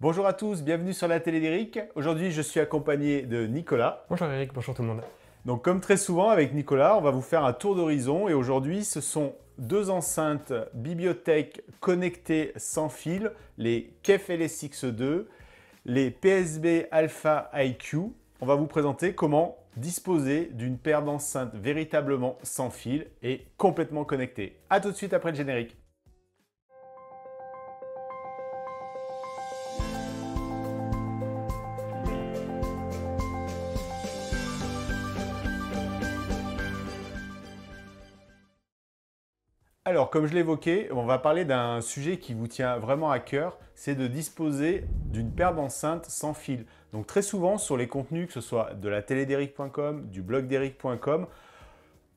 Bonjour à tous, bienvenue sur la télé d'Eric. Aujourd'hui, je suis accompagné de Nicolas. Bonjour Eric, bonjour tout le monde. Donc comme très souvent avec Nicolas, on va vous faire un tour d'horizon et aujourd'hui, ce sont deux enceintes bibliothèques connectées sans fil, les KEF LSX2, les PSB Alpha IQ. On va vous présenter comment disposer d'une paire d'enceintes véritablement sans fil et complètement connectée. A tout de suite après le générique. Alors, comme je l'évoquais, on va parler d'un sujet qui vous tient vraiment à cœur, c'est de disposer d'une paire d'enceintes sans fil. Donc très souvent, sur les contenus, que ce soit de la télé du blog d'Eric.com,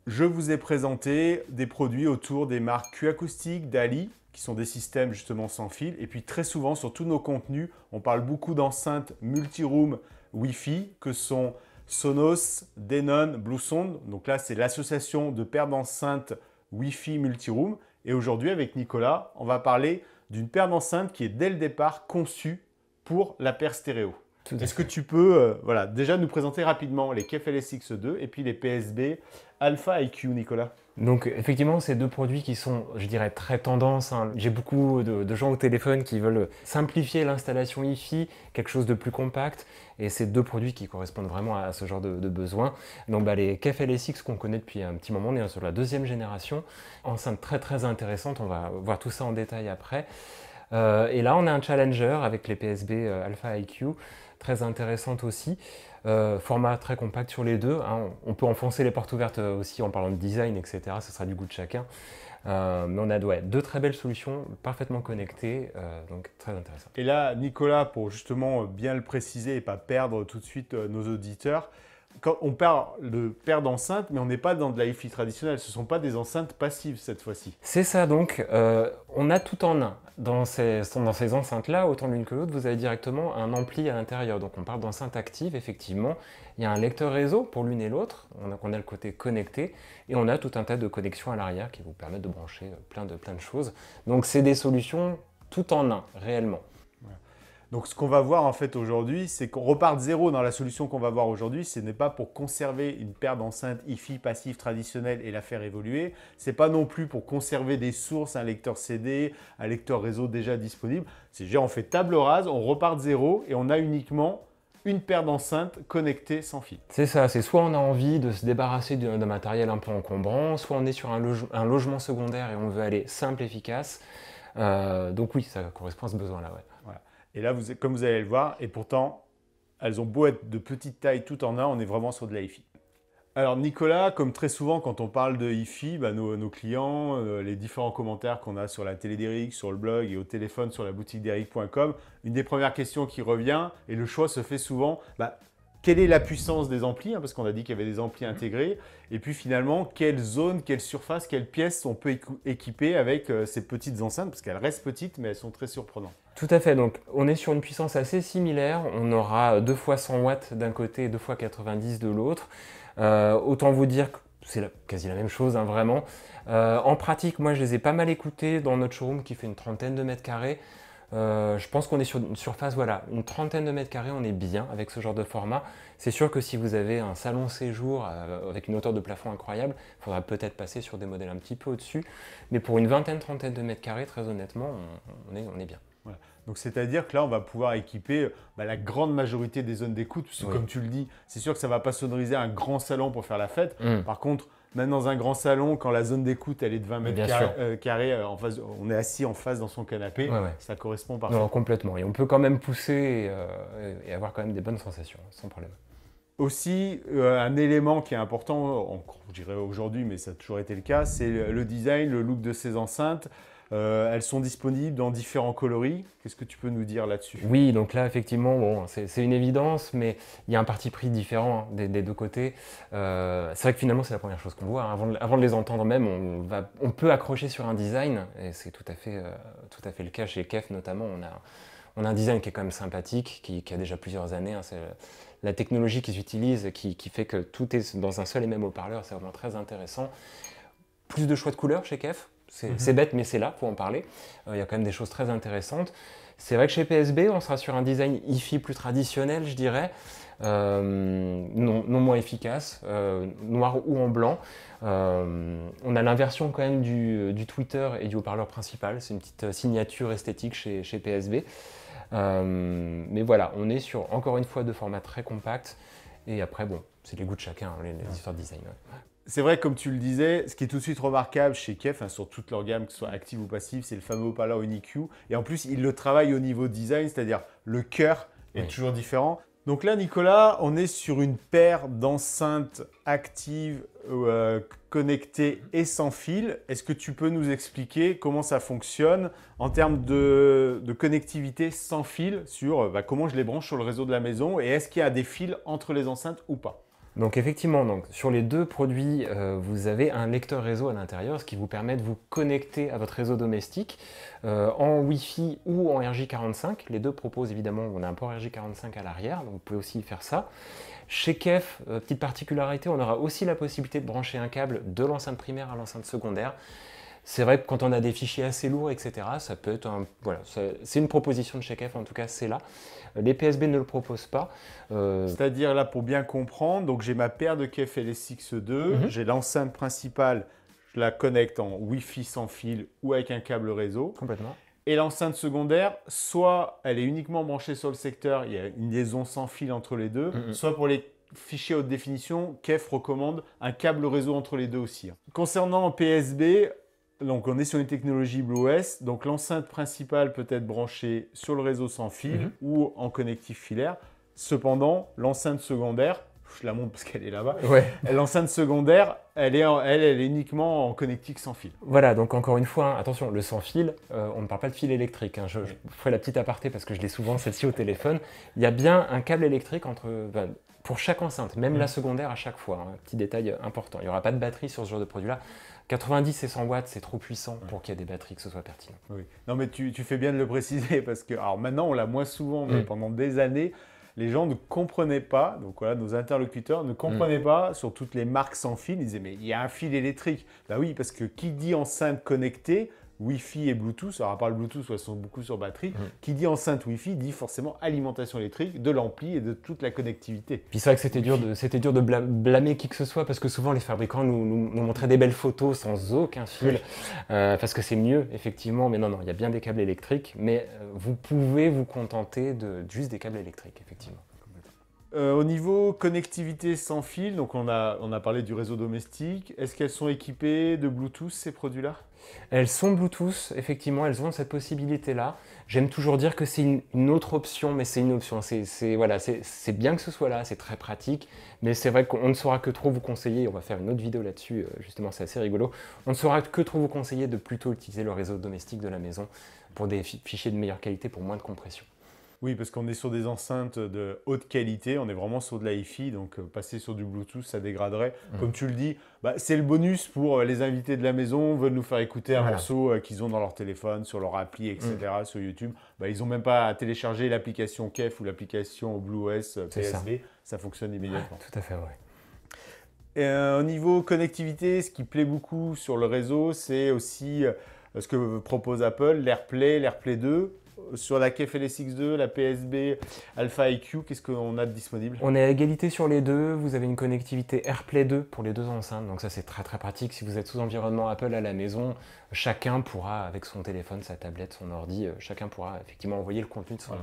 je vous ai présenté des produits autour des marques Q Acoustique, Dali, qui sont des systèmes justement sans fil. Et puis très souvent, sur tous nos contenus, on parle beaucoup d'enceintes multi-room Wi-Fi, que sont Sonos, Denon, Blue Donc là, c'est l'association de paires d'enceintes Wi-Fi multiroom. Et aujourd'hui, avec Nicolas, on va parler d'une paire d'enceintes qui est dès le départ conçue pour la paire stéréo. Est-ce que tu peux euh, voilà, déjà nous présenter rapidement les KFLSX2 et puis les PSB Alpha IQ, Nicolas donc effectivement, ces deux produits qui sont, je dirais, très tendance. Hein. J'ai beaucoup de, gens au téléphone qui veulent simplifier l'installation IFI, quelque chose de plus compact. Et ces deux produits qui correspondent vraiment à, ce genre de, besoin. Donc bah, les les KFLSX qu'on connaît depuis un petit moment, on est sur la deuxième génération. Enceinte très très intéressante, on va voir tout ça en détail après. Euh, et là, on a un challenger avec les PSB euh, Alpha IQ très intéressante aussi. Euh, format très compact sur les deux. Hein. On peut enfoncer les portes ouvertes euh, aussi en parlant de design, etc. Ce sera du goût de chacun. Euh, mais on a deux très belles solutions, parfaitement connectées, donc très intéressant. Et là, Nicolas, pour justement bien le préciser et pas perdre tout de suite nos auditeurs, on parle de paire d'enceinte, mais on n'est pas dans de la hi traditionnelle. Ce ne sont pas des enceintes passives cette fois-ci. C'est ça donc. Euh, on a tout en un. Dans ces, enceintes-là, autant l'une que l'autre, vous avez directement un ampli à l'intérieur. Donc on parle d'enceinte active, effectivement. Il y a un lecteur réseau pour l'une et l'autre. On a, a le côté connecté et on a tout un tas de connexions à l'arrière qui vous permettent de brancher euh, plein de, plein de choses. Donc c'est des solutions tout en un, réellement. Donc ce qu'on va voir en fait aujourd'hui, c'est qu'on repart de zéro dans la solution qu'on va voir aujourd'hui. Ce n'est pas pour conserver une paire d'enceintes IFI passive traditionnelle et la faire évoluer. C'est pas non plus pour conserver des sources, un lecteur CD, un lecteur réseau déjà disponible. C'est déjà on fait table rase, on repart de zéro et on a uniquement une paire d'enceintes connectées sans fil. C'est ça, c'est soit on a envie de se débarrasser d'un matériel un peu encombrant, soit on est sur un, logement secondaire et on veut aller simple, efficace. Euh, donc oui, ça correspond à ce besoin-là. Ouais. Et là, vous, comme vous allez le voir, et pourtant, elles ont beau être de petite taille tout en un, on est vraiment sur de la hi-fi. Alors Nicolas, comme très souvent quand on parle de hi-fi, bah, nos, clients, euh, les différents commentaires qu'on a sur la télé d'Eric, sur le blog et au téléphone sur la boutique d'Eric.com, une des premières questions qui revient, et le choix se fait souvent, bah, quelle est la puissance des amplis, hein, parce qu'on a dit qu'il y avait des amplis intégrés, et puis finalement, quelle zone, quelle surface, quelle pièce on peut équiper avec euh, ces petites enceintes, parce qu'elles restent petites, mais elles sont très surprenantes. Tout à fait, donc on est sur une puissance assez similaire, on aura 2 fois 100 watts d'un côté et 2 fois 90 de l'autre. Euh, autant vous dire que c'est quasi la même chose, hein, vraiment. Euh, en pratique, moi je les ai pas mal écoutés dans notre showroom qui fait une trentaine de mètres carrés. Euh, je pense qu'on est sur une surface, voilà, une trentaine de mètres carrés, on est bien avec ce genre de format. C'est sûr que si vous avez un salon séjour euh, avec une hauteur de plafond incroyable, il faudra peut-être passer sur des modèles un petit peu au-dessus. Mais pour une vingtaine, trentaine de mètres carrés, très honnêtement, on, est, bien. Voilà. Donc c'est-à-dire que là, on va pouvoir équiper euh, bah, la grande majorité des zones d'écoute, parce comme tu le dis, c'est sûr que ça ne va pas sonoriser un grand salon pour faire la fête. Mmh. Par contre, même dans un grand salon, quand la zone d'écoute elle est de 20 mètres carrés, euh, euh, on est assis en face dans son canapé, ça correspond parfaitement. Non, complètement. Et on peut quand même pousser et, euh, avoir quand même des bonnes sensations, hein, sans problème. Aussi, un élément qui est important, on, dirait aujourd'hui, mais ça a toujours été le cas, c'est le design, le look de ces enceintes. Euh, elles sont disponibles dans différents coloris. Qu'est-ce que tu peux nous dire là-dessus Oui, donc là, effectivement, bon, c'est une évidence, mais il y a un parti pris différent hein, des, deux côtés. Euh, c'est vrai que finalement, c'est la première chose qu'on voit. Hein. Avant, de, les entendre même, on, peut accrocher sur un design, et c'est tout, à fait, euh, tout à fait le cas chez Kef notamment. On a, un design qui est quand même sympathique, qui, a déjà plusieurs années. Hein. c'est la technologie qu'ils utilisent qui, fait que tout est dans un seul et même haut-parleur, c'est vraiment très intéressant. Plus de choix de couleurs chez Kef, Mhm. C'est bête, mais c'est là, pour en parler. Euh, il y a quand même des choses très intéressantes. C'est vrai que chez PSB, on sera sur un design IFI plus traditionnel, je dirais, euh, non, moins efficace, euh, noir ou en blanc. on a l'inversion quand même du, Twitter et du haut-parleur principal. C'est une petite signature esthétique chez, PSB. mais voilà, on est sur encore une fois deux formats très compacts. Et après, bon, c'est les goûts de chacun, hein, les, histoires de design. C'est vrai, comme tu le disais, ce qui est tout de suite remarquable chez Kef, hein, sur toute leur gamme, que ce soit active ou passive, c'est le fameux Opala UniQ. Et en plus, ils le travaillent au niveau design, c'est-à-dire le cœur est toujours différent. Donc là, Nicolas, on est sur une paire d'enceintes actives, euh, connectées et sans fil. Est-ce que tu peux nous expliquer comment ça fonctionne en termes de, connectivité sans fil sur euh, bah, comment je les branche sur le réseau de la maison et est-ce qu'il y a des fils entre les enceintes ou pas donc effectivement, sur les deux produits, euh, vous avez un lecteur réseau à l'intérieur, ce qui vous permet de vous connecter à votre réseau domestique euh, en Wi-Fi ou en RJ45. Les deux proposent évidemment, on a un port RJ45 à l'arrière, donc vous pouvez aussi faire ça. Chez KEF, euh, petite particularité, on aura aussi la possibilité de brancher un câble de l'enceinte primaire à l'enceinte secondaire, c'est vrai que quand on a des fichiers assez lourds, etc., ça peut être un... Voilà, c'est une proposition de KEF, en tout cas, c'est là. Euh, les PSB ne le proposent pas. Euh, C'est-à-dire là, pour bien comprendre, donc j'ai ma paire de KEF LSX2, mhm. j'ai l'enceinte principale, je la connecte en Wi-Fi sans fil ou avec un câble réseau. Complètement. Et l'enceinte secondaire, soit elle est uniquement branchée sur le secteur, il y a une liaison sans fil entre les deux, mhm. soit pour les fichiers haute définition, KEF recommande un câble réseau entre les deux aussi. Hein. Concernant PSB, donc on est sur une technologie Bluetooth. donc l'enceinte principale peut être branchée sur le réseau sans fil mhm. ou en connectif filaire. Cependant, l'enceinte secondaire, je la montre parce qu'elle est là-bas, l'enceinte secondaire, elle est, uniquement en connectique sans fil. Voilà, donc encore une fois, attention, le sans fil, euh, on ne parle pas de fil électrique. Hein. je, ferai la petite aparté parce que je l'ai souvent celle-ci au téléphone. Il y a bien un câble électrique entre, pour chaque enceinte, même mm. la secondaire à chaque fois. Hein. petit détail important. Il n'y aura pas de batterie sur ce genre de produit-là. 90 et 100 watts, c'est trop puissant pour qu'il y ait des batteries que ce soit pertinent. Oui. Non, mais tu, fais bien de le préciser parce que, alors maintenant, on l'a moins souvent, mais mm. pendant des années, les gens ne comprenaient pas, donc voilà, nos interlocuteurs ne comprenaient mm. pas sur toutes les marques sans fil. Ils disaient, mais il y a un fil électrique. Bah oui, parce que qui dit enceinte connectée Wi-Fi et Bluetooth, alors à part le Bluetooth, elles sont beaucoup sur batterie, mm. qui dit enceinte Wi-Fi dit forcément alimentation électrique, de l'ampli et de toute la connectivité. Puis c'est vrai que c'était dur de, c'était dur de blâmer qui que ce soit, parce que souvent les fabricants nous, montraient des belles photos sans aucun fil, euh, parce que c'est mieux, effectivement, mais non, non, il y a bien des câbles électriques, mais euh, vous pouvez vous contenter de, juste des câbles électriques, effectivement. Euh, au niveau connectivité sans fil, donc on a, on a parlé du réseau domestique, est-ce qu'elles sont équipées de Bluetooth ces produits-là Elles sont Bluetooth, effectivement, elles ont cette possibilité-là. J'aime toujours dire que c'est une, autre option, mais c'est une option. C'est voilà, c'est bien que ce soit là, c'est très pratique, mais c'est vrai qu'on ne saura que trop vous conseiller, on va faire une autre vidéo là-dessus, euh, justement c'est assez rigolo, on ne saura que trop vous conseiller de plutôt utiliser le réseau domestique de la maison pour des fichiers de meilleure qualité, pour moins de compression. Oui, parce qu'on est sur des enceintes de haute qualité, on est vraiment sur de la fi donc euh, passer sur du Bluetooth, ça dégraderait. Mmh. Comme tu le dis, bah, c'est le bonus pour euh, les invités de la maison, veulent nous faire écouter un morceau euh, qu'ils ont dans leur téléphone, sur leur appli, etc., mmh. sur YouTube. Bah, ils n'ont même pas à télécharger l'application KEF ou l'application BlueOS PSV, ça. fonctionne immédiatement. tout à fait, oui. Et, au niveau connectivité, ce qui plaît beaucoup sur le réseau, c'est aussi ce que propose Apple, l'AirPlay, l'AirPlay 2 sur la x 2 la PSB, Alpha IQ, qu'est-ce qu'on a de disponible On est à égalité sur les deux, vous avez une connectivité AirPlay 2 pour les deux enceintes, donc ça c'est très très pratique. Si vous êtes sous environnement Apple à la maison, chacun pourra, avec son téléphone, sa tablette, son ordi, euh, chacun pourra effectivement envoyer le contenu de son,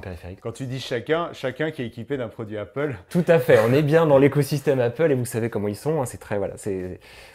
périphérique. Quand tu dis chacun, chacun qui est équipé d'un produit Apple. Tout à fait, on est bien dans l'écosystème Apple et vous savez comment ils sont. Hein, c'est très voilà,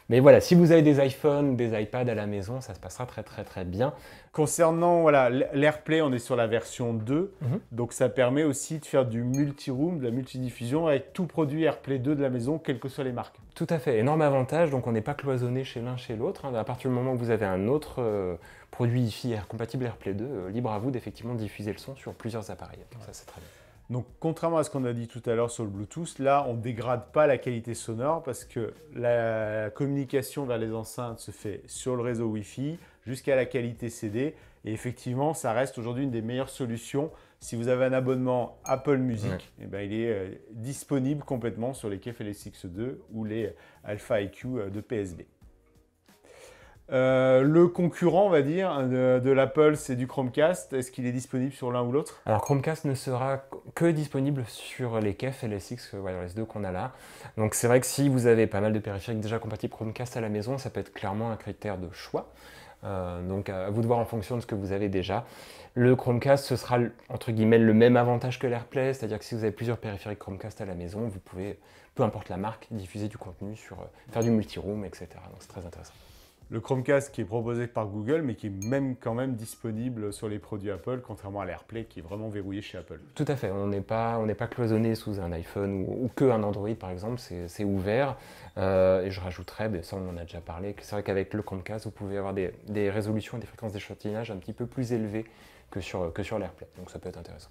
mais voilà, si vous avez des iPhones, des iPads à la maison, ça se passera très très très bien. Concernant voilà, l'AirPlay, on est sur la version 2, mhm. donc ça permet aussi de faire du multi-room, de la multidiffusion avec tout produit AirPlay 2 de la maison, quelles que soient les marques. Tout à fait, énorme avantage, donc on n'est pas cloisonné chez l'un chez l'autre. Hein. À partir du moment où vous avez un autre euh, produit wi Air compatible AirPlay 2, euh, libre à vous d'effectivement diffuser le son sur plusieurs appareils. ça c'est très bien. Donc contrairement à ce qu'on a dit tout à l'heure sur le Bluetooth, là on ne dégrade pas la qualité sonore parce que la communication vers les enceintes se fait sur le réseau Wi-Fi jusqu'à la qualité CD. Et effectivement, ça reste aujourd'hui une des meilleures solutions. Si vous avez un abonnement Apple Music, eh ben, il est euh, disponible complètement sur les kflsx 2 ou les Alpha IQ euh, de PSB. Euh, le concurrent, on va dire, de, l'Apple, c'est du Chromecast. Est-ce qu'il est disponible sur l'un ou l'autre Alors Chromecast ne sera que disponible sur les KEF et les euh, Wireless 2 qu'on a là. Donc c'est vrai que si vous avez pas mal de périphériques déjà compatibles Chromecast à la maison, ça peut être clairement un critère de choix. Euh, donc à vous de voir en fonction de ce que vous avez déjà. Le Chromecast, ce sera entre guillemets le même avantage que l'AirPlay, c'est-à-dire que si vous avez plusieurs périphériques Chromecast à la maison, vous pouvez, peu importe la marque, diffuser du contenu sur faire du multi-room, etc. Donc c'est très intéressant le Chromecast qui est proposé par Google, mais qui est même quand même disponible sur les produits Apple, contrairement à l'AirPlay qui est vraiment verrouillé chez Apple. Tout à fait, on n'est pas, pas cloisonné sous un iPhone ou, que un Android par exemple, c'est ouvert. Euh, et je rajouterais, ben, ça on en a déjà parlé, que c'est vrai qu'avec le Chromecast, vous pouvez avoir des, résolutions et des fréquences d'échantillonnage un petit peu plus élevées que sur, que sur l'AirPlay, donc ça peut être intéressant.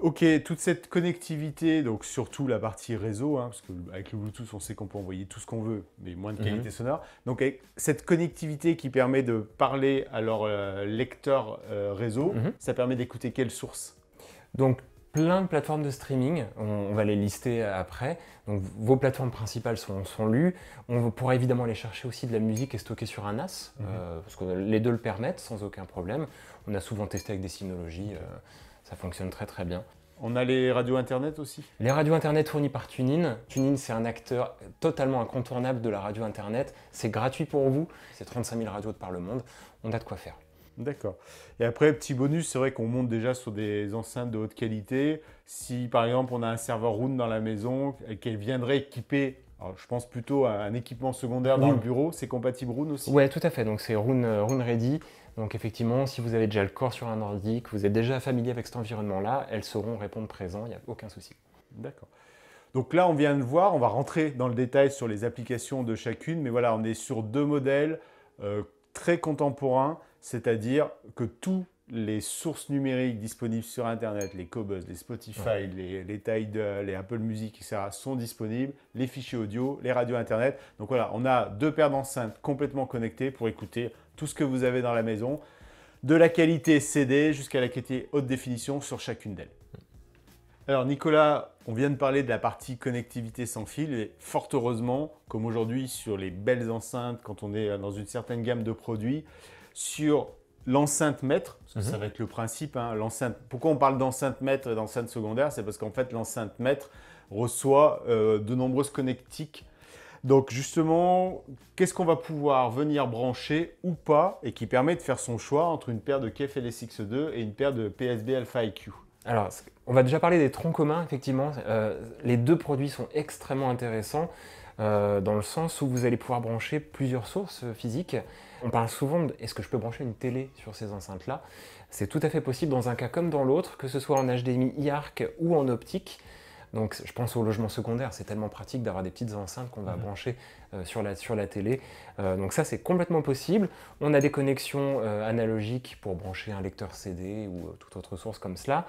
Ok, toute cette connectivité, donc surtout la partie réseau, hein, parce qu'avec le Bluetooth, on sait qu'on peut envoyer tout ce qu'on veut, mais moins de mhm. qualité sonore. Donc cette connectivité qui permet de parler à leur euh, lecteur euh, réseau, mhm. ça permet d'écouter quelle source Donc plein de plateformes de streaming, on, va les lister après. Donc vos plateformes principales sont, lues. On pourra évidemment aller chercher aussi de la musique et stocker sur un NAS, mhm. euh, parce que les deux le permettent sans aucun problème. On a souvent testé avec des synologies ça fonctionne très très bien. On a les radios internet aussi Les radios internet fournies par TuneIn. TuneIn, c'est un acteur totalement incontournable de la radio internet. C'est gratuit pour vous. C'est 35 000 radios de par le monde. On a de quoi faire. D'accord. Et après, petit bonus, c'est vrai qu'on monte déjà sur des enceintes de haute qualité. Si par exemple on a un serveur Rune dans la maison et qu'elle viendrait équiper je pense plutôt à un équipement secondaire dans le bureau. C'est compatible Rune aussi Oui, tout à fait. Donc, c'est Rune, euh, Rune Ready. Donc effectivement, si vous avez déjà le corps sur un ordi, que vous êtes déjà familier avec cet environnement-là, elles sauront répondre présent, il n'y a aucun souci. D'accord. Donc là, on vient de voir, on va rentrer dans le détail sur les applications de chacune, mais voilà, on est sur deux modèles euh, très contemporains, c'est-à-dire que tous les sources numériques disponibles sur Internet, les Cobuzz, les Spotify, les, les les Apple Music, etc., sont disponibles, les fichiers audio, les radios Internet. Donc voilà, on a deux paires d'enceintes complètement connectées pour écouter tout ce que vous avez dans la maison, de la qualité CD jusqu'à la qualité haute définition sur chacune d'elles. Alors Nicolas, on vient de parler de la partie connectivité sans fil et fort heureusement, comme aujourd'hui sur les belles enceintes, quand on est dans une certaine gamme de produits, sur l'enceinte maître, parce que ça mhm. va être le principe, hein, l'enceinte. Pourquoi on parle d'enceinte maître et d'enceinte secondaire C'est parce qu'en fait l'enceinte maître reçoit euh, de nombreuses connectiques donc justement, qu'est-ce qu'on va pouvoir venir brancher ou pas et qui permet de faire son choix entre une paire de KEF LSX2 et une paire de PSB Alpha IQ Alors, on va déjà parler des troncs communs, effectivement. Euh, les deux produits sont extrêmement intéressants. Euh, dans le sens où vous allez pouvoir brancher plusieurs sources physiques. On parle souvent de est-ce que je peux brancher une télé sur ces enceintes-là C'est tout à fait possible dans un cas comme dans l'autre, que ce soit en HDMI IARC ou en optique. Donc je pense au logement secondaire, c'est tellement pratique d'avoir des petites enceintes qu'on va mhm. brancher euh, sur, la, sur la télé. Euh, donc ça c'est complètement possible. On a des connexions euh, analogiques pour brancher un lecteur CD ou toute autre source comme cela.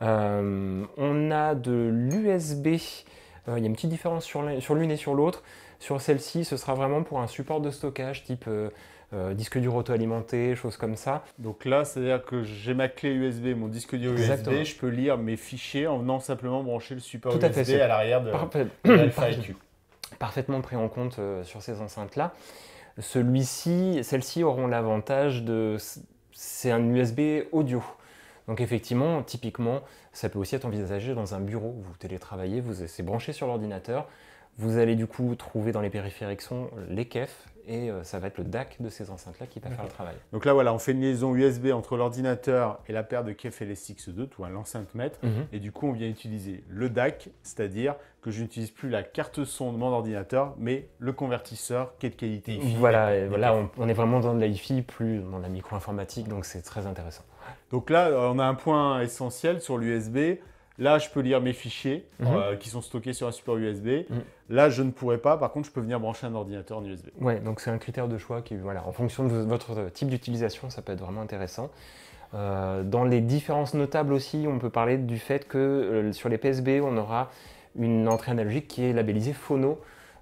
on a de l'USB, il y a une petite différence sur l'une et sur l'autre. Sur celle-ci, ce sera vraiment pour un support de stockage type euh, disque dur auto-alimenté, choses comme ça. Donc là, c'est-à-dire que j'ai ma clé USB, mon disque dur USB, je peux lire mes fichiers en venant simplement brancher le support à USB à l'arrière de, Parfaitement pris en compte euh, sur ces enceintes-là. Celui-ci, celles-ci auront l'avantage de... C'est un USB audio. Donc effectivement, typiquement, ça peut aussi être envisagé dans un bureau. Vous télétravaillez, vous êtes brancher sur l'ordinateur, vous allez du coup trouver dans les périphériques son les KEF et euh, ça va être le DAC de ces enceintes-là qui va faire le travail. Donc là, voilà, on fait une liaison USB entre l'ordinateur et la paire de kef LSX2, ou l'enceinte mètre. Mhm. et du coup, on vient utiliser le DAC, c'est-à-dire que je n'utilise plus la carte son de mon ordinateur, mais le convertisseur qui est de qualité Voilà, voilà on, est vraiment dans de la hi-fi plus dans la micro-informatique, donc c'est très intéressant. Donc là, euh, on a un point essentiel sur l'USB. Là, je peux lire mes fichiers mhm. euh, qui sont stockés sur un support USB. Mhm. Là, je ne pourrais pas. Par contre, je peux venir brancher un ordinateur en USB. Oui, donc c'est un critère de choix qui, voilà, en fonction de votre type d'utilisation, ça peut être vraiment intéressant. Euh, dans les différences notables aussi, on peut parler du fait que euh, sur les PSB, on aura une entrée analogique qui est labellisée phono.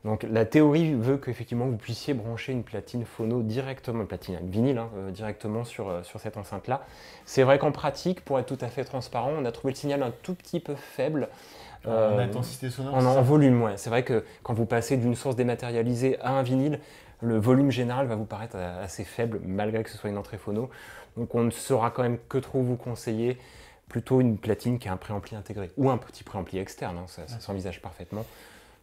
Donc la théorie veut qu'effectivement vous puissiez brancher une platine phono directement, une platine vinyle, hein, euh, directement euh, sur, cette enceinte-là. C'est vrai qu'en pratique, pour être tout à fait transparent, on a trouvé le signal un tout petit peu faible. en euh, intensité sonore En, volume, ouais. C'est vrai que quand vous passez d'une source dématérialisée à un vinyle, le volume général va vous paraître assez faible, malgré que ce soit une entrée phono. Donc on ne saura quand même que trop vous conseiller plutôt une platine qui a un préampli intégré, ou un petit préampli externe, hein. ça s'envisage parfaitement.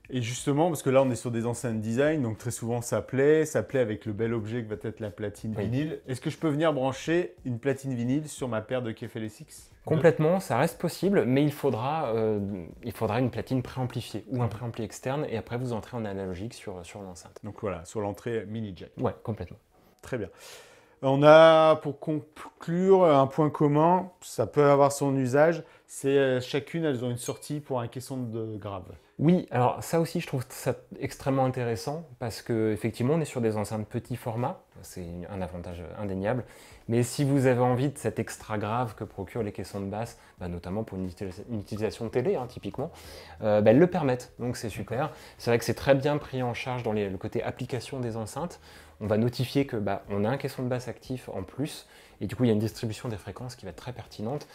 Et justement, parce que là, on est sur des enceintes design, donc très souvent ça plaît, ça plaît avec le bel objet que va être la platine vinyle. Est-ce que je peux venir brancher une platine vinyle sur ma paire de KFLS6? Complètement, ça reste possible, mais il faudra, euh, il faudra une platine préamplifiée ou un préampli externe, et après vous entrez en analogique sur, sur l'enceinte. Donc voilà, sur l'entrée mini jack. Ouais, complètement. Très bien. On a, pour conclure, un point commun, ça peut avoir son usage, c'est euh, chacune, elles ont une sortie pour un caisson de grave. Oui, alors ça aussi, je trouve ça extrêmement intéressant parce que effectivement, on est sur des enceintes petit format, c'est un avantage indéniable. Mais si vous avez envie de cet extra grave que procurent les caissons de basse, bah, notamment pour une, utilisation télé, hein, typiquement, euh, bah, elles le permettent. Donc c'est super. C'est vrai que c'est très bien pris en charge dans le côté application des enceintes. On va notifier que bah, on a un caisson de basse actif en plus, et du coup, il y a une distribution des fréquences qui va être très pertinente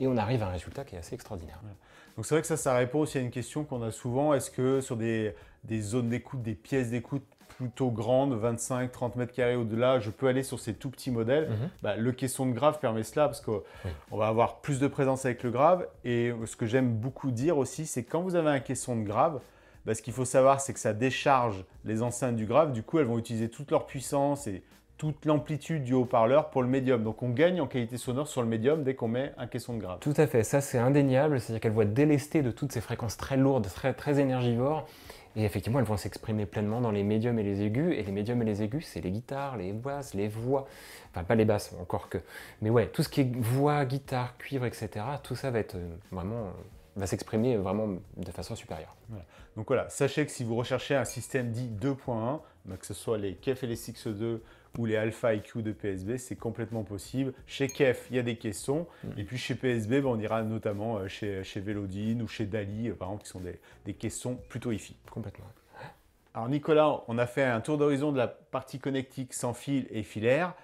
et on arrive à un résultat qui est assez extraordinaire. Donc c'est vrai que ça, ça répond aussi à une question qu'on a souvent. Est-ce que sur des, zones d'écoute, des pièces d'écoute plutôt grandes, 25, 30 mètres carrés au-delà, je peux aller sur ces tout petits modèles. Mhm. Bah, le caisson de grave permet cela parce qu'on va avoir plus de présence avec le grave. Et ce que j'aime beaucoup dire aussi, c'est quand vous avez un caisson de grave, bah, ce qu'il faut savoir, c'est que ça décharge les enceintes du grave. Du coup, elles vont utiliser toute leur puissance et toute l'amplitude du haut-parleur pour le médium. Donc on gagne en qualité sonore sur le médium dès qu'on met un caisson de grave. Tout à fait, ça c'est indéniable, c'est-à-dire qu'elle voit délestée de toutes ces fréquences très lourdes, très, très énergivores, et effectivement elles vont s'exprimer pleinement dans les médiums et les aigus, et les médiums et les aigus c'est les guitares, les basses, les voix, enfin pas les basses encore que, mais ouais, tout ce qui est voix, guitare, cuivre, etc., tout ça va être euh, vraiment euh, va s'exprimer vraiment de façon supérieure. Donc voilà, sachez que si vous recherchez un système dit 2.1, bah, que ce soit les KEF et les X2 ou les Alpha IQ de PSB, c'est complètement possible. Chez KEF, il y a des caissons. Mm. Et puis chez PSB, ben, on ira notamment euh, chez, chez Vélodine ou chez Dali, euh, par exemple, qui sont des, des caissons plutôt IFI. Complètement. Alors Nicolas, on a fait un tour d'horizon de la partie connectique sans fil et filaire.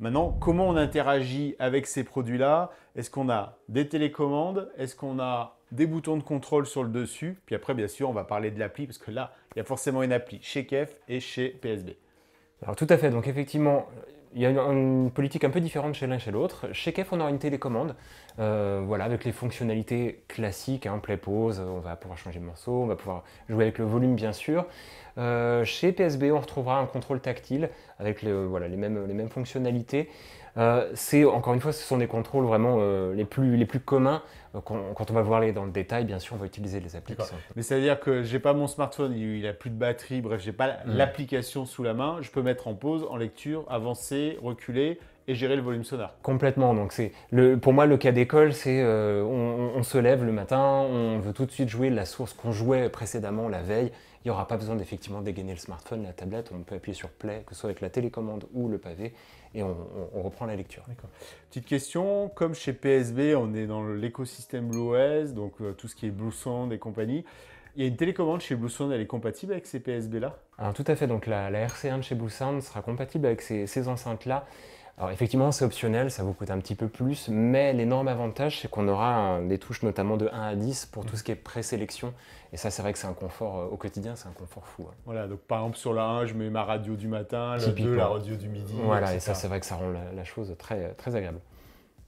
Maintenant, comment on interagit avec ces produits-là Est-ce qu'on a des télécommandes Est-ce qu'on a des boutons de contrôle sur le dessus Puis après, bien sûr, on va parler de l'appli parce que là, il y a forcément une appli chez KEF et chez PSB. Alors tout à fait, donc effectivement, il y a une, politique un peu différente chez l'un et chez l'autre. Chez KEF, on aura une télécommande, euh, voilà, avec les fonctionnalités classiques, hein, play-pause, on va pouvoir changer de morceau, on va pouvoir jouer avec le volume bien sûr. Euh, chez PSB, on retrouvera un contrôle tactile avec les mêmes fonctionnalités. Euh, c'est encore une fois, ce sont des contrôles vraiment euh, les, plus, communs. Euh, quand, on va voir les dans le détail, bien sûr, on va utiliser les applications. Mais c'est à dire que je n'ai pas mon smartphone, il n'a plus de batterie, bref, n'ai pas mm. l'application sous la main. Je peux mettre en pause, en lecture, avancer, reculer et gérer le volume sonore. Complètement. Donc pour moi le cas d'école, c'est on se lève le matin, on veut tout de suite jouer la source qu'on jouait précédemment la veille il n'y aura pas besoin d'effectivement dégainer le smartphone, la tablette, on peut appuyer sur Play, que ce soit avec la télécommande ou le pavé, et on, reprend la lecture. Petite question, comme chez PSB, on est dans l'écosystème BlueOS, donc euh, tout ce qui est Blue Sound et compagnie, il y a une télécommande chez Blue Sound, elle est compatible avec ces PSB-là Tout à fait, donc la, RC1 de chez Blue sera compatible avec ces enceintes-là. Alors effectivement, c'est optionnel, ça vous coûte un petit peu plus, mais l'énorme avantage, c'est qu'on aura euh, des touches notamment de 1 à 10 pour tout mm. ce qui est présélection. Et ça, c'est vrai que c'est un confort euh, au quotidien, c'est un confort fou. Hein. Voilà, donc par exemple sur la 1, je mets ma radio du matin, la 2, la radio du midi. Voilà, et ça, c'est vrai que ça rend la, chose très, très agréable.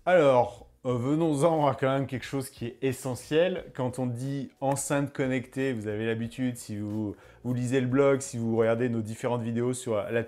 Alors, euh, venons-en à quand même quelque chose qui est essentiel. Quand on dit enceinte connectée, vous avez l'habitude, si vous, lisez le blog, si vous regardez nos différentes vidéos sur la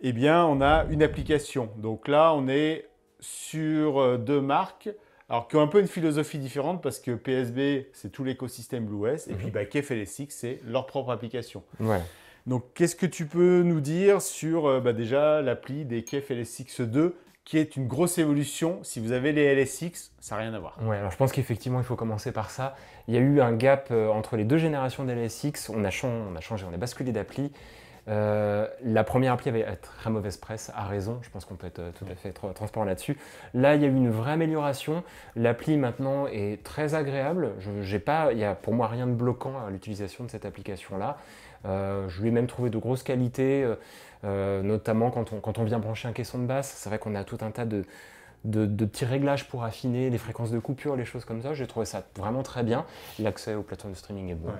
eh bien, on a une application. Donc là, on est sur euh, deux marques, alors qui ont un peu une philosophie différente parce que PSB, c'est tout l'écosystème OS et puis mhm. bah, Kef et c'est leur propre application. Ouais. Donc, qu'est-ce que tu peux nous dire sur euh, bah, déjà l'appli des Kef LSX 2 qui est une grosse évolution. Si vous avez les LSX, ça n'a rien à voir. Ouais, alors je pense qu'effectivement, il faut commencer par ça. Il y a eu un gap euh, entre les deux générations d'LSX. LSX, on a changé, on a basculé d'appli. Euh, la première appli avait euh, très mauvaise presse, à raison, je pense qu'on peut être euh, tout à fait transparent là-dessus. Là, il y a eu une vraie amélioration. L'appli maintenant est très agréable. Je, pas, il n'y a pour moi rien de bloquant à l'utilisation de cette application-là. je lui ai même trouvé de grosses qualités, notamment quand on, vient brancher un caisson de basse. C'est vrai qu'on a tout un tas de, petits réglages pour affiner les fréquences de coupure, les choses comme ça. J'ai trouvé ça vraiment très bien. L'accès aux plateformes de streaming est bon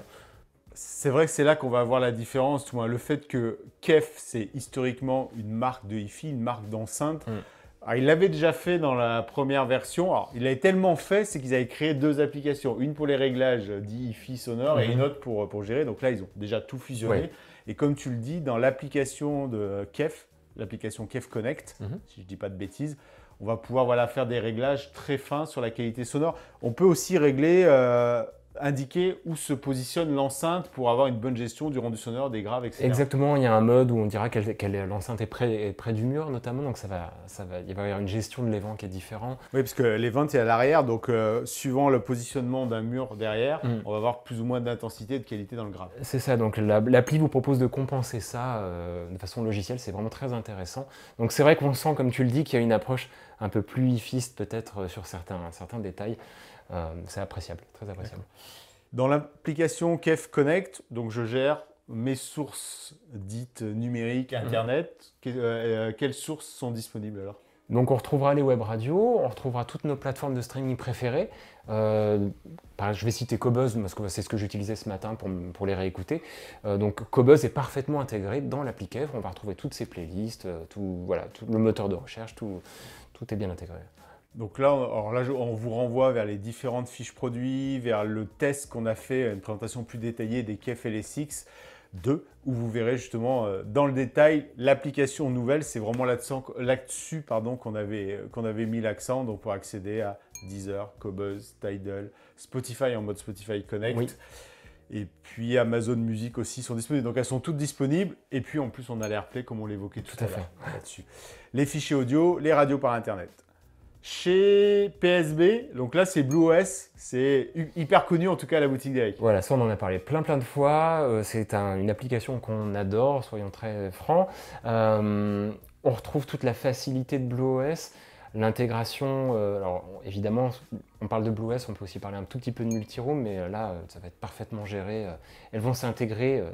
c'est vrai que c'est là qu'on va avoir la différence, tout le fait que Kef, c'est historiquement une marque de hi-fi, une marque d'enceinte. Mm. il l'avait déjà fait dans la première version. Alors, il l'avait tellement fait, c'est qu'ils avaient créé deux applications. Une pour les réglages dits hi-fi sonore et mm-hmm. une autre pour, pour gérer. Donc là, ils ont déjà tout fusionné. Et comme tu le dis, dans l'application de Kef, l'application Kef Connect, mm-hmm. si je ne dis pas de bêtises, on va pouvoir voilà, faire des réglages très fins sur la qualité sonore. On peut aussi régler... Euh, indiquer où se positionne l'enceinte pour avoir une bonne gestion du rendu sonore, des graves, etc. Exactement, il y a un mode où on dira que l'enceinte est près, est près, du mur notamment, donc ça va, ça va, il va y avoir une gestion de l'évent qui est différente. Oui, parce que l'évent est à l'arrière, donc euh, suivant le positionnement d'un mur derrière, mm. on va avoir plus ou moins d'intensité et de qualité dans le grave. C'est ça, donc l'appli vous propose de compenser ça euh, de façon logicielle, c'est vraiment très intéressant. Donc c'est vrai qu'on sent, comme tu le dis, qu'il y a une approche un peu plus ifiste peut-être euh, sur certains, certains détails. Euh, c'est appréciable, très appréciable. Dans l'application Kef Connect, donc je gère mes sources dites numériques, mhm. Internet, euh, euh, quelles sources sont disponibles alors Donc on retrouvera les web radios, on retrouvera toutes nos plateformes de streaming préférées. je vais citer Cobuz parce que c'est ce que j'utilisais ce matin pour, les réécouter. donc Cobuzz est parfaitement intégré dans l'appli l'application, on va retrouver toutes ses playlists, tout, voilà, le moteur de recherche, tout est bien intégré. Donc là, on vous renvoie vers les différentes fiches produits, vers le test qu'on a fait, une présentation plus détaillée des KEF LSX 2, où vous verrez justement euh, dans le détail l'application nouvelle. C'est vraiment là-dessus pardon, euh, qu'on avait, mis l'accent, donc pour accéder à Deezer, Cobuzz, Tidal, Spotify en mode Spotify Connect. Et puis Amazon Music aussi sont disponibles. Donc elles sont toutes disponibles. Et puis en plus, on a l'Airplay comme on l'évoquait tout, tout, à l'heure là-dessus. Les fichiers audio, les radios par Internet. Chez PSB, donc là c'est BlueOS, c'est hyper connu en tout cas la boutique d'Eric. Voilà, ça on en a parlé plein plein de fois, euh, c'est une application qu'on adore, soyons très francs. Euh, on retrouve toute la facilité de Blue OS, l'intégration, euh, alors évidemment on parle de BlueOS, on peut aussi parler un tout petit peu de Multiroom, mais là ça va être parfaitement géré, elles vont s'intégrer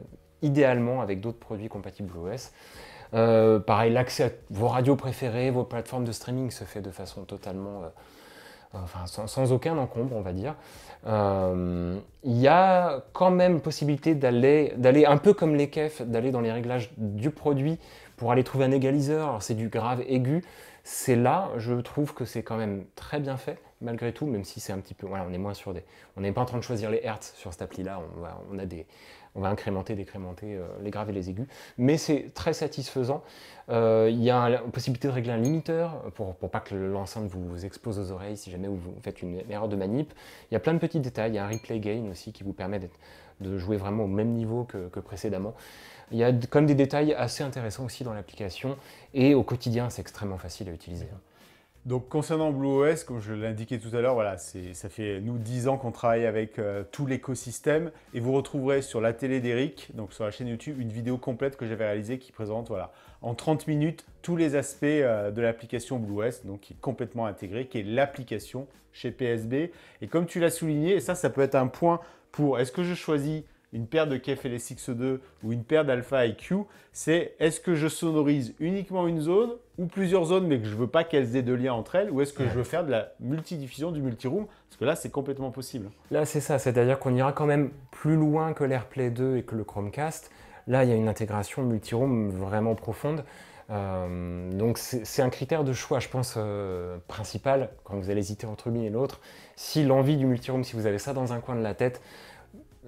idéalement avec d'autres produits compatibles BlueOS. Euh, pareil, l'accès à vos radios préférées, vos plateformes de streaming se fait de façon totalement... Euh, euh, enfin, sans, aucun encombre, on va dire. Il y a quand même possibilité d'aller, d'aller un peu comme les KEF, d'aller dans les réglages du produit pour aller trouver un égaliseur. c'est du grave aigu. C'est là, je trouve que c'est quand même très bien fait malgré tout, même si c'est un petit peu, voilà, on est moins sur des, on n'est pas en train de choisir les hertz sur cette appli-là, on, a des, on va incrémenter, décrémenter euh, les graves et les aigus. Mais c'est très satisfaisant. Euh, il y a la possibilité de régler un limiteur pour, pour pas que l'enceinte vous expose aux oreilles si jamais vous faites une erreur de manip. Il y a plein de petits détails. Il y a un replay gain aussi qui vous permet de jouer vraiment au même niveau que, précédemment. Il y a comme des détails assez intéressants aussi dans l'application et au quotidien, c'est extrêmement facile à utiliser. Donc concernant BlueOS, comme je l'indiquais tout à l'heure, voilà, ça fait nous 10 ans qu'on travaille avec euh, tout l'écosystème et vous retrouverez sur la télé d'Eric, donc sur la chaîne YouTube, une vidéo complète que j'avais réalisée qui présente voilà, en 30 minutes tous les aspects euh, de l'application BlueOS, donc qui est complètement intégrée, qui est l'application chez PSB. Et comme tu l'as souligné, et ça, ça peut être un point pour est-ce que je choisis une paire de x 2 ou une paire d'Alpha IQ, c'est est-ce que je sonorise uniquement une zone ou plusieurs zones mais que je veux pas qu'elles aient de lien entre elles ou est-ce que je veux faire de la multi-diffusion du multiroom Parce que là, c'est complètement possible. Là, c'est ça, c'est-à-dire qu'on ira quand même plus loin que l'AirPlay 2 et que le Chromecast. Là, il y a une intégration multiroom vraiment profonde. Euh, donc c'est un critère de choix, je pense, euh, principal quand vous allez hésiter entre l'une et l'autre. Si l'envie du multiroom, si vous avez ça dans un coin de la tête,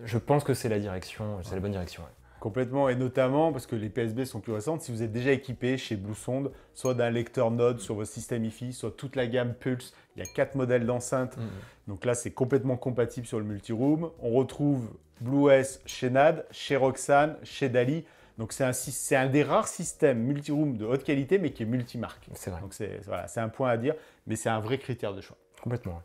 je pense que c'est la direction, c'est la bonne direction. Complètement, et notamment parce que les PSB sont plus récentes, si vous êtes déjà équipé chez Blue soit d'un lecteur Node sur votre système IFI, soit toute la gamme Pulse, il y a quatre modèles d'enceinte, mm. donc là c'est complètement compatible sur le multiroom. On retrouve Blues chez NAD, chez Roxane, chez Dali, donc c'est un, un, des rares systèmes multiroom de haute qualité mais qui est multimarque. C'est vrai. Donc c'est voilà, un point à dire, mais c'est un vrai critère de choix. Complètement.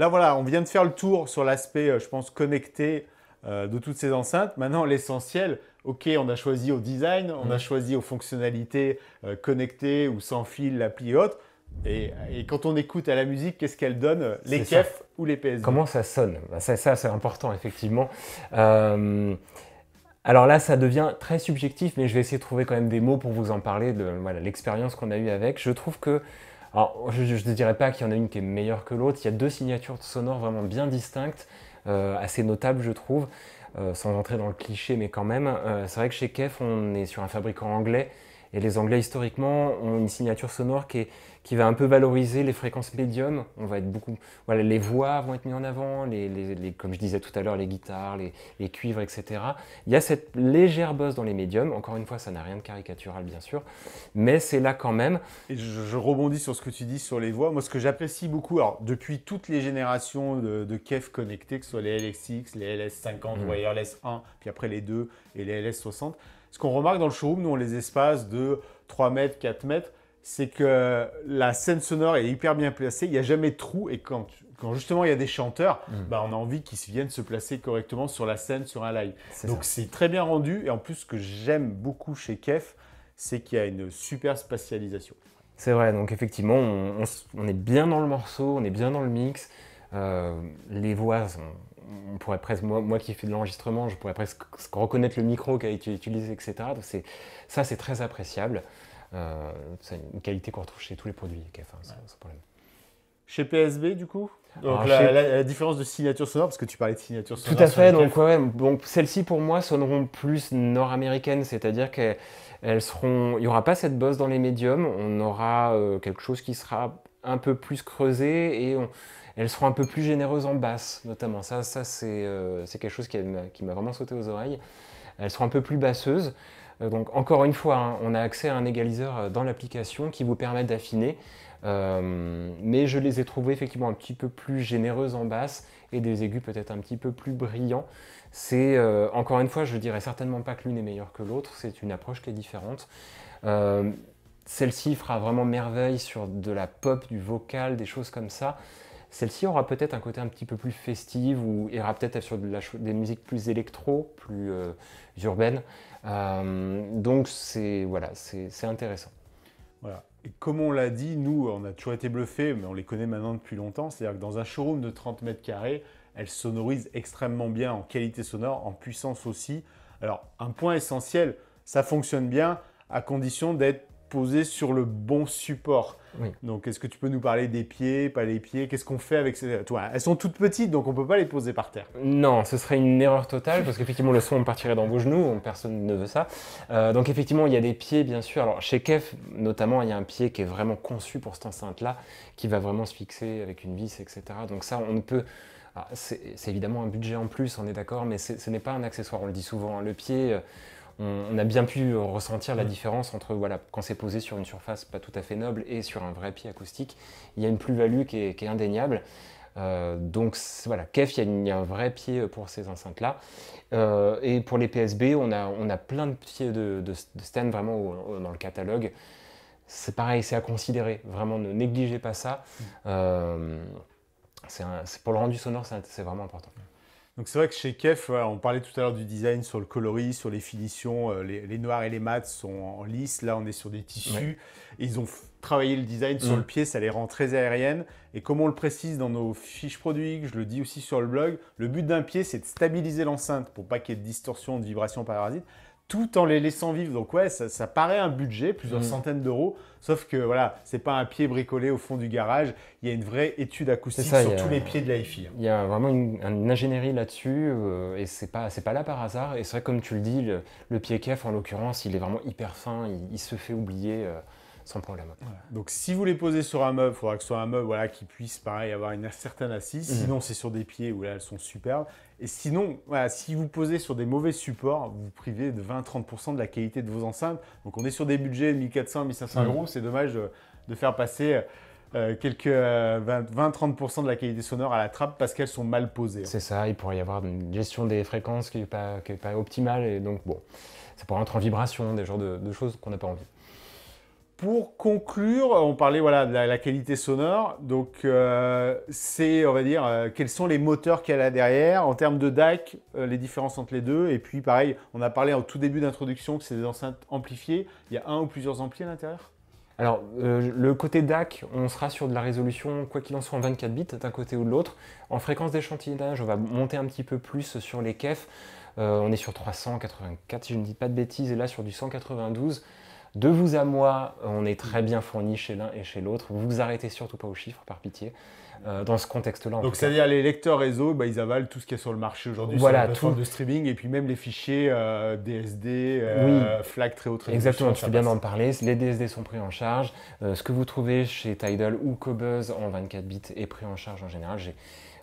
Là, voilà, on vient de faire le tour sur l'aspect, euh, je pense, connecté euh, de toutes ces enceintes. Maintenant, l'essentiel, ok, on a choisi au design, on a mm. choisi aux fonctionnalités euh, connectées ou sans fil, l'appli et autres. Et, quand on écoute à la musique, qu'est-ce qu'elle donne Les kefs ou les PSD Comment ça sonne bah, Ça, c'est important, effectivement. alors là, ça devient très subjectif, mais je vais essayer de trouver quand même des mots pour vous en parler, de l'expérience qu'on a eue avec. Je trouve que alors, je ne dirais pas qu'il y en a une qui est meilleure que l'autre. Il y a deux signatures sonores vraiment bien distinctes, euh, assez notables, je trouve, euh, sans entrer dans le cliché, mais quand même. Euh, c'est vrai que chez Kef, on est sur un fabricant anglais, et les Anglais, historiquement, ont une signature sonore qui est qui va un peu valoriser les fréquences médium. On va être beaucoup, voilà, les voix vont être mises en avant, les, comme je disais tout à l'heure, les guitares, les, cuivres, etc. Il y a cette légère bosse dans les médiums. Encore une fois, ça n'a rien de caricatural, bien sûr, mais c'est là quand même. Et je, rebondis sur ce que tu dis sur les voix. Moi, ce que j'apprécie beaucoup, alors depuis toutes les générations de, KEF connectés, que ce soit les LXX, les LS50, les mm. wireless 1, puis après les 2 et les LS60, ce qu'on remarque dans le showroom, nous, on les espaces de 3 mètres, 4 mètres c'est que la scène sonore est hyper bien placée, il n'y a jamais de trou, et quand, justement il y a des chanteurs, mm. bah, on a envie qu'ils viennent se placer correctement sur la scène, sur un live. Donc c'est très bien rendu, et en plus ce que j'aime beaucoup chez Kef, c'est qu'il y a une super spatialisation. C'est vrai, donc effectivement, on, est bien dans le morceau, on est bien dans le mix. Euh, les voix, on pourrait presque, moi, moi qui fais de l'enregistrement, je pourrais presque reconnaître le micro qui a été utilisé, etc. Donc ça, c'est très appréciable. Euh, c'est une qualité qu'on retrouve chez tous les produits KF1, hein, sans, problème. Chez PSB, du coup donc la, différence de signature sonore, parce que tu parlais de signature sonore. Tout à fait, donc, ouais, donc celles-ci pour moi sonneront plus nord-américaines, c'est-à-dire qu'elles seront. Il n'y aura pas cette bosse dans les médiums, on aura euh, quelque chose qui sera un peu plus creusé et elles seront un peu plus généreuses en basse, notamment. Ça, ça c'est euh, quelque chose qui m'a vraiment sauté aux oreilles. Elles seront un peu plus basseuses. Euh, donc encore une fois, hein, on a accès à un égaliseur euh, dans l'application qui vous permet d'affiner, euh, mais je les ai trouvés effectivement un petit peu plus généreuses en basse et des aigus peut-être un petit peu plus brillants. C'est encore une fois, je dirais certainement pas que l'une est meilleure que l'autre, c'est une approche qui est différente. Celle-ci fera vraiment merveille sur de la pop, du vocal, des choses comme ça. Celle-ci aura peut-être un côté un petit peu plus festive ou ira peut-être sur des musiques plus électro, plus urbaines. Euh, donc c'est voilà, c'est intéressant. Voilà. Et comme on l'a dit, nous, on a toujours été bluffés, mais on les connaît maintenant depuis longtemps. C'est-à-dire que dans un showroom de 30 mètres carrés, elles sonorisent extrêmement bien en qualité sonore, en puissance aussi. Alors, un point essentiel, ça fonctionne bien à condition d'être poser sur le bon support. Donc, est-ce que tu peux nous parler des pieds, pas les pieds Qu'est-ce qu'on fait avec ces... Toi, elles sont toutes petites, donc on ne peut pas les poser par terre. Non, ce serait une erreur totale, parce qu'effectivement, le son, partirait dans vos genoux, personne ne veut ça. Euh, donc, effectivement, il y a des pieds, bien sûr. Alors, chez Kef, notamment, il y a un pied qui est vraiment conçu pour cette enceinte-là, qui va vraiment se fixer avec une vis, etc. Donc ça, on ne peut... Ah, c'est évidemment un budget en plus, on est d'accord, mais ce n'est pas un accessoire, on le dit souvent. Hein. Le pied... Euh, on, a bien pu ressentir la mm. différence entre voilà, quand c'est posé sur une surface pas tout à fait noble et sur un vrai pied acoustique. Il y a une plus-value qui, est, indéniable. Euh, donc voilà, KEF, il y, a un vrai pied pour ces enceintes-là. Euh, et pour les PSB, on a, on a plein de pieds de, de, stand vraiment dans le catalogue. C'est pareil, c'est à considérer. Vraiment, ne négligez pas ça. Mm. Euh, c'est pour le rendu sonore, c'est vraiment important. Donc c'est vrai que chez Kef, on parlait tout à l'heure du design sur le coloris, sur les finitions, euh, les, noirs et les mats sont en lisse, là on est sur des tissus. ils ont travaillé le design sur le mm. pied, ça les rend très aériennes. Et comme on le précise dans nos fiches produits, je le dis aussi sur le blog, le but d'un pied c'est de stabiliser l'enceinte pour pas qu'il y ait de distorsion, de vibration parasites tout en les laissant vivre. Donc ouais, ça, paraît un budget, plusieurs mhm. centaines d'euros, sauf que voilà, c'est pas un pied bricolé au fond du garage, il y a une vraie étude acoustique ça, sur tous les pieds de la FI. Il y a vraiment une, ingénierie là-dessus, euh, et c'est pas, pas là par hasard, et c'est vrai comme tu le dis, le, pied kef en l'occurrence, il est vraiment hyper fin, il, se fait oublier... Euh, sans problème. Donc si vous les posez sur un meuble, il faudra que ce soit un meuble voilà, qui puisse pareil avoir une certaine assise. Mhm. Sinon c'est sur des pieds où là elles sont superbes. Et sinon, si vous posez sur des mauvais supports, vous, privez de 20-30% de la qualité de vos enceintes. Donc on est sur des budgets de 1400-1500 mhm. euros. C'est dommage euh, de, faire passer euh, quelques 20-30% euh, de la qualité sonore à la trappe parce qu'elles sont mal posées. Hein. C'est ça, il pourrait y avoir une gestion des fréquences qui n'est pas, pas, optimale et donc bon, ça pourrait entrer en vibration, des genres de choses qu'on n'a pas envie pour conclure, on parlait de la, qualité sonore. Donc, euh, c'est, on va dire, euh, quels sont les moteurs qu'elle a derrière. En termes de DAC, euh, les différences entre les deux. Et puis, pareil, on a parlé en tout début d'introduction que c'est des enceintes amplifiées. Il y a un ou plusieurs amplis à l'intérieur alors, le côté DAC, on sera sur de la résolution, quoi qu'il en soit, en 24 bits, d'un côté ou de l'autre. En fréquence d'échantillonnage, on va monter un petit peu plus sur les KEF. on est sur 384, je ne dis pas de bêtises, et là sur du 192. De vous à moi, on est très bien fourni chez l'un et chez l'autre. Vous vous arrêtez surtout pas aux chiffres, par pitié. Euh, dans ce contexte-là. Donc, c'est-à-dire les lecteurs réseau, bah, ils avalent tout ce qui est sur le marché aujourd'hui, voilà, sur les tout de streaming, et puis même les fichiers DSD, euh, très euh, FLAC très haute Exactement, tu fais bien d'en parler. Les DSD sont pris en charge. Euh, ce que vous trouvez chez Tidal ou Cobuzz en 24 bits est pris en charge en général.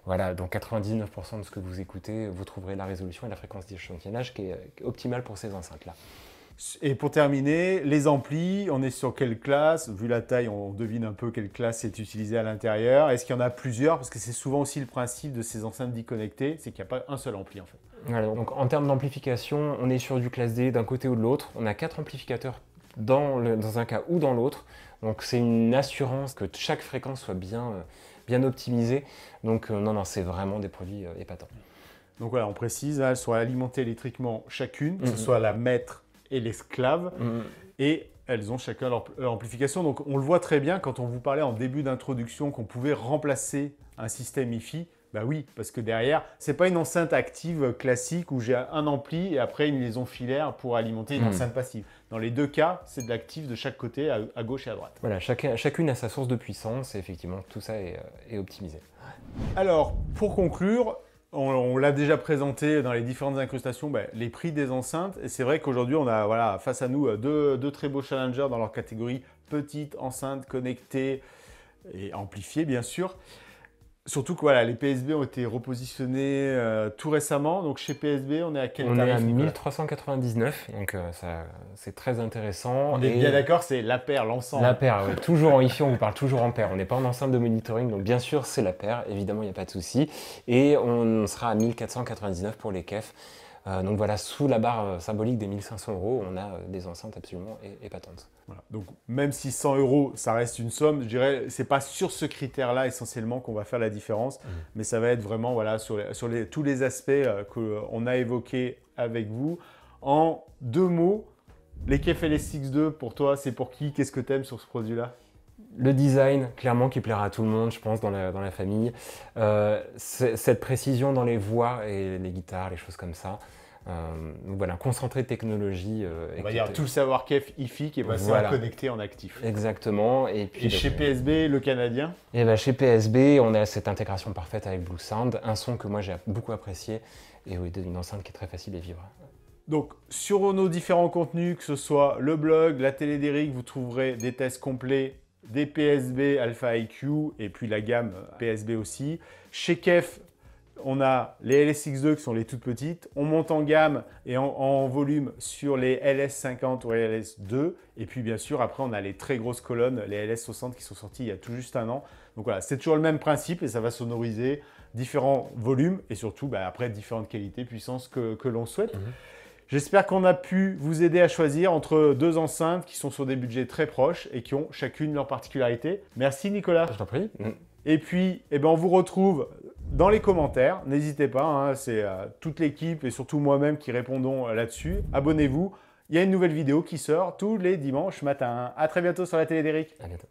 Voilà, donc 99% de ce que vous écoutez, vous trouverez la résolution et la fréquence d'échantillonnage qui est optimale pour ces enceintes-là. Et pour terminer, les amplis, on est sur quelle classe Vu la taille, on devine un peu quelle classe est utilisée à l'intérieur. Est-ce qu'il y en a plusieurs Parce que c'est souvent aussi le principe de ces enceintes déconnectées, c'est qu'il n'y a pas un seul ampli en fait. Voilà, donc en termes d'amplification, on est sur du classe D d'un côté ou de l'autre. On a quatre amplificateurs dans, un cas ou dans l'autre. Donc c'est une assurance que chaque fréquence soit bien, euh, optimisée. Donc euh, non, non, c'est vraiment des produits euh, épatants. Donc voilà, on précise, hein, elles sont alimentées électriquement chacune, que ce mhm. soit la maître et l'esclave. Mm. Et elles ont chacun leur, amplification. Donc on le voit très bien quand on vous parlait en début d'introduction qu'on pouvait remplacer un système IFI. Bah oui, parce que derrière, c'est pas une enceinte active classique où j'ai un ampli et après une liaison filaire pour alimenter une mm. enceinte passive. Dans les deux cas, c'est de l'actif de chaque côté, à, gauche et à droite. Voilà, chacun, chacune a sa source de puissance et effectivement, tout ça est, euh, est optimisé. Alors, pour conclure, on, l'a déjà présenté dans les différentes incrustations, bah, les prix des enceintes. Et c'est vrai qu'aujourd'hui, on a face à nous euh, deux, deux, très beaux challengers dans leur catégorie petite, enceinte, connectée et amplifiée, bien sûr. Surtout que voilà, les PSB ont été repositionnés euh, tout récemment. Donc chez PSB, on est à quel on est à 1399, donc euh, ça, c'est très intéressant. On est bien d'accord, c'est la paire, l'ensemble. La paire, oui. toujours en ifi, on vous parle toujours en paire. On n'est pas en ensemble de monitoring, donc bien sûr, c'est la paire. Évidemment, il n'y a pas de souci. Et on, on sera à 1499 pour les KEF. Euh, donc voilà, sous la barre euh, symbolique des 1500 euros, on a euh, des enceintes absolument épatantes. Voilà. Donc même si 100 euros, ça reste une somme, je dirais, c'est pas sur ce critère-là essentiellement qu'on va faire la différence, mhm. mais ça va être vraiment sur, tous les aspects qu'on a évoqués avec vous. En deux mots, les KFLS62, pour toi, c'est pour qui Qu'est-ce que tu aimes sur ce produit-là le design, clairement, qui plaira à tout le monde, je pense, dans la, dans famille. cette précision dans les voix et les guitares, les choses comme ça. Euh, donc voilà, concentré de technologie. Euh, on va dire tout le savoir KEF IFI qui ben, est passé connecté en actif. Exactement. Et, puis, chez PSB, le Canadien et ben, Chez PSB, eh ben, on a cette intégration parfaite avec Blue Sound, un son que moi j'ai beaucoup apprécié et oui, une enceinte qui est très facile à vivre. Donc, sur nos différents contenus, que ce soit le blog, la télé d'Eric, vous trouverez des tests complets des PSB Alpha IQ et puis la gamme PSB aussi. Chez Kef, on a les LSX2 qui sont les toutes petites, on monte en gamme et en, volume sur les LS50 ou les LS2, et puis bien sûr après on a les très grosses colonnes, les LS60 qui sont sorties il y a tout juste un an. Donc voilà, c'est toujours le même principe et ça va sonoriser différents volumes et surtout bah, après différentes qualités, puissances que, l'on souhaite. Mhm. J'espère qu'on a pu vous aider à choisir entre deux enceintes qui sont sur des budgets très proches et qui ont chacune leur particularité. Merci Nicolas. Je t'en prie. Mm. Et puis, eh ben, on vous retrouve dans les commentaires. N'hésitez pas, hein, c'est euh, toute l'équipe et surtout moi-même qui répondons euh, là-dessus. Abonnez-vous, il y a une nouvelle vidéo qui sort tous les dimanches matin. À très bientôt sur la télé d'Eric. A bientôt.